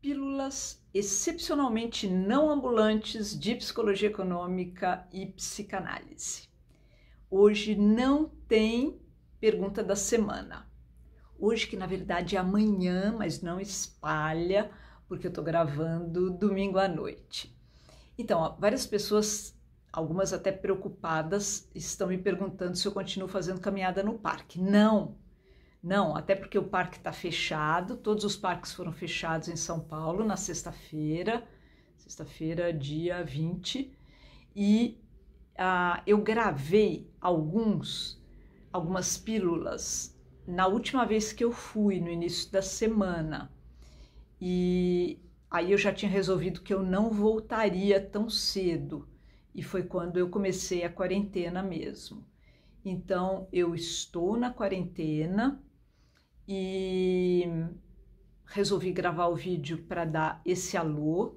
pílulas excepcionalmente não ambulantes de psicologia econômica e psicanálise. Hoje não tem pergunta da semana. Hoje, que na verdade é amanhã, mas não espalha, porque eu estou gravando domingo à noite. Então, ó, várias pessoas, algumas até preocupadas, estão me perguntando se eu continuo fazendo caminhada no parque. Não, não, até porque o parque está fechado, todos os parques foram fechados em São Paulo na sexta-feira, sexta-feira, dia 20, e ah, eu gravei alguns, algumas pílulas na última vez que eu fui, no início da semana. E aí eu já tinha resolvido que eu não voltaria tão cedo, e foi quando eu comecei a quarentena mesmo. Então, eu estou na quarentena, e resolvi gravar o vídeo para dar esse alô.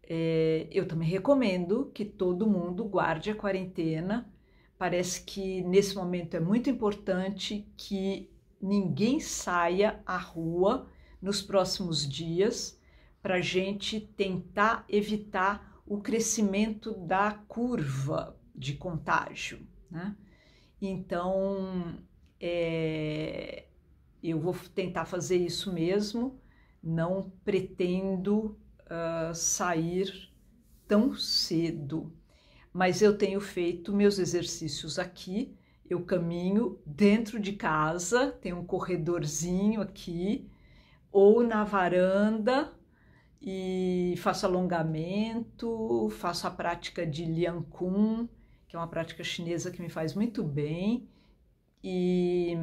É, eu também recomendo que todo mundo guarde a quarentena. Parece que nesse momento é muito importante que ninguém saia à rua nos próximos dias para a gente tentar evitar o crescimento da curva de contágio. Né? Então, é, eu vou tentar fazer isso mesmo, não pretendo uh, sair tão cedo, mas eu tenho feito meus exercícios aqui, eu caminho dentro de casa, tem um corredorzinho aqui, ou na varanda e faço alongamento, faço a prática de Lian Kun, que é uma prática chinesa que me faz muito bem, e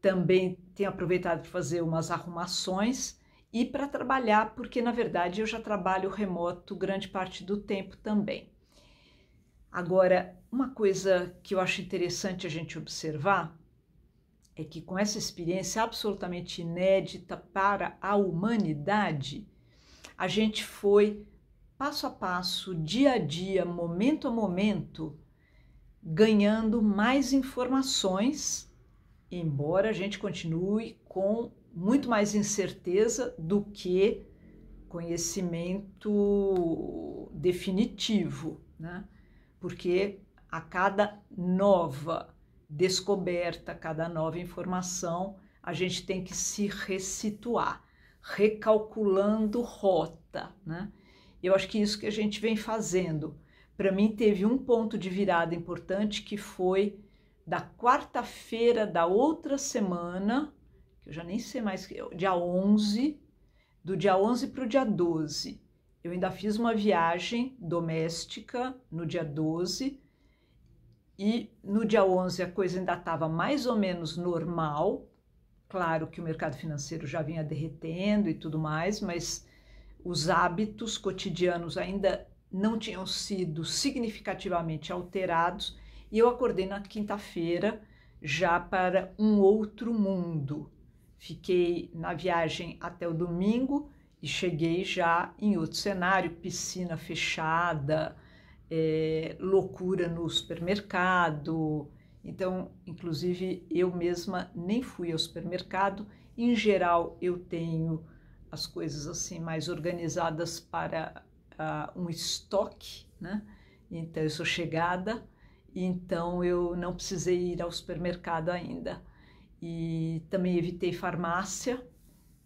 também tenho aproveitado para fazer umas arrumações e para trabalhar, porque na verdade eu já trabalho remoto grande parte do tempo também. Agora, uma coisa que eu acho interessante a gente observar é que com essa experiência absolutamente inédita para a humanidade, a gente foi passo a passo, dia a dia, momento a momento, ganhando mais informações embora a gente continue com muito mais incerteza do que conhecimento definitivo, né? porque a cada nova descoberta, cada nova informação, a gente tem que se ressituar, recalculando rota. Né? Eu acho que isso que a gente vem fazendo. Para mim, teve um ponto de virada importante que foi da quarta-feira da outra semana, que eu já nem sei mais, dia 11, do dia 11 para o dia 12. Eu ainda fiz uma viagem doméstica no dia 12 e no dia 11 a coisa ainda estava mais ou menos normal. Claro que o mercado financeiro já vinha derretendo e tudo mais, mas os hábitos cotidianos ainda não tinham sido significativamente alterados e eu acordei na quinta-feira já para um outro mundo. Fiquei na viagem até o domingo e cheguei já em outro cenário piscina fechada, é, loucura no supermercado. Então, inclusive, eu mesma nem fui ao supermercado. Em geral, eu tenho as coisas assim mais organizadas para uh, um estoque, né? Então, eu sou chegada então eu não precisei ir ao supermercado ainda. E também evitei farmácia,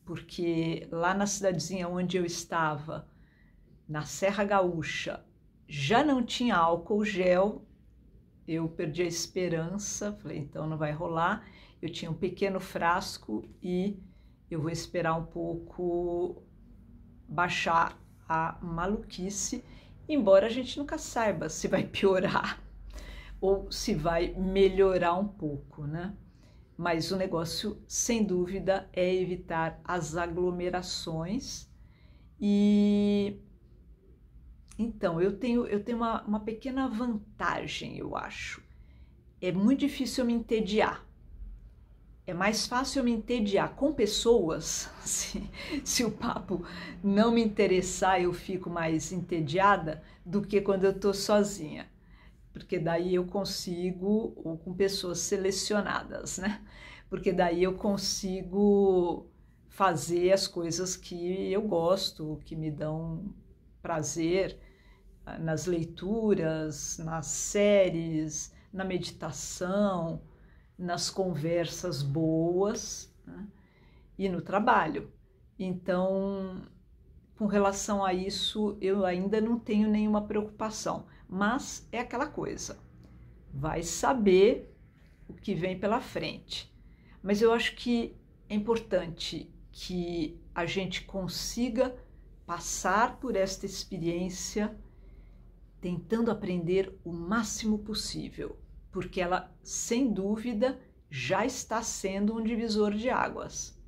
porque lá na cidadezinha onde eu estava, na Serra Gaúcha, já não tinha álcool gel. Eu perdi a esperança, falei, então não vai rolar. Eu tinha um pequeno frasco e eu vou esperar um pouco baixar a maluquice, embora a gente nunca saiba se vai piorar ou se vai melhorar um pouco, né? Mas o negócio, sem dúvida, é evitar as aglomerações. E então, eu tenho, eu tenho uma, uma pequena vantagem, eu acho. É muito difícil eu me entediar. É mais fácil eu me entediar com pessoas. Se, se o papo não me interessar, eu fico mais entediada do que quando eu estou sozinha porque daí eu consigo, ou com pessoas selecionadas, né? Porque daí eu consigo fazer as coisas que eu gosto, que me dão prazer ah, nas leituras, nas séries, na meditação, nas conversas boas né? e no trabalho. Então, com relação a isso, eu ainda não tenho nenhuma preocupação. Mas é aquela coisa, vai saber o que vem pela frente. Mas eu acho que é importante que a gente consiga passar por esta experiência tentando aprender o máximo possível, porque ela, sem dúvida, já está sendo um divisor de águas.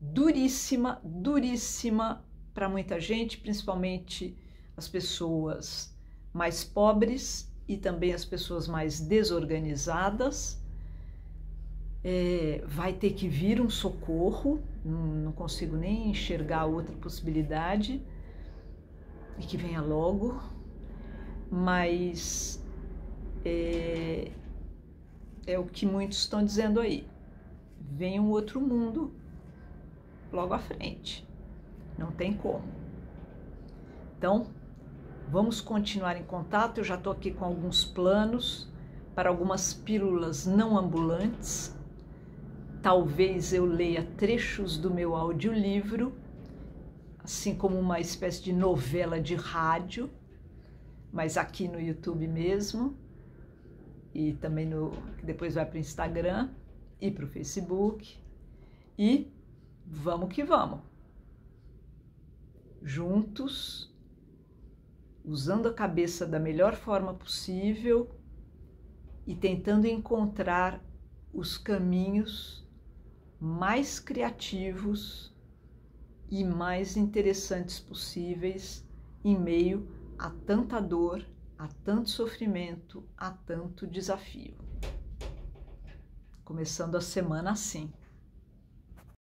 Duríssima, duríssima para muita gente, principalmente as pessoas mais pobres e também as pessoas mais desorganizadas. É, vai ter que vir um socorro, não, consigo nem enxergar outra possibilidade, e que venha logo, mas é, é o que muitos estão dizendo aí. Vem um outro mundo logo à frente, não tem como. Então, Vamos continuar em contato. Eu já estou aqui com alguns planos para algumas pílulas não ambulantes. Talvez eu leia trechos do meu audiolivro, assim como uma espécie de novela de rádio, mas aqui no YouTube mesmo e também no depois vai para o Instagram e para o Facebook. E vamos que vamos. Juntos usando a cabeça da melhor forma possível e tentando encontrar os caminhos mais criativos e mais interessantes possíveis em meio a tanta dor, a tanto sofrimento, a tanto desafio. Começando a semana assim.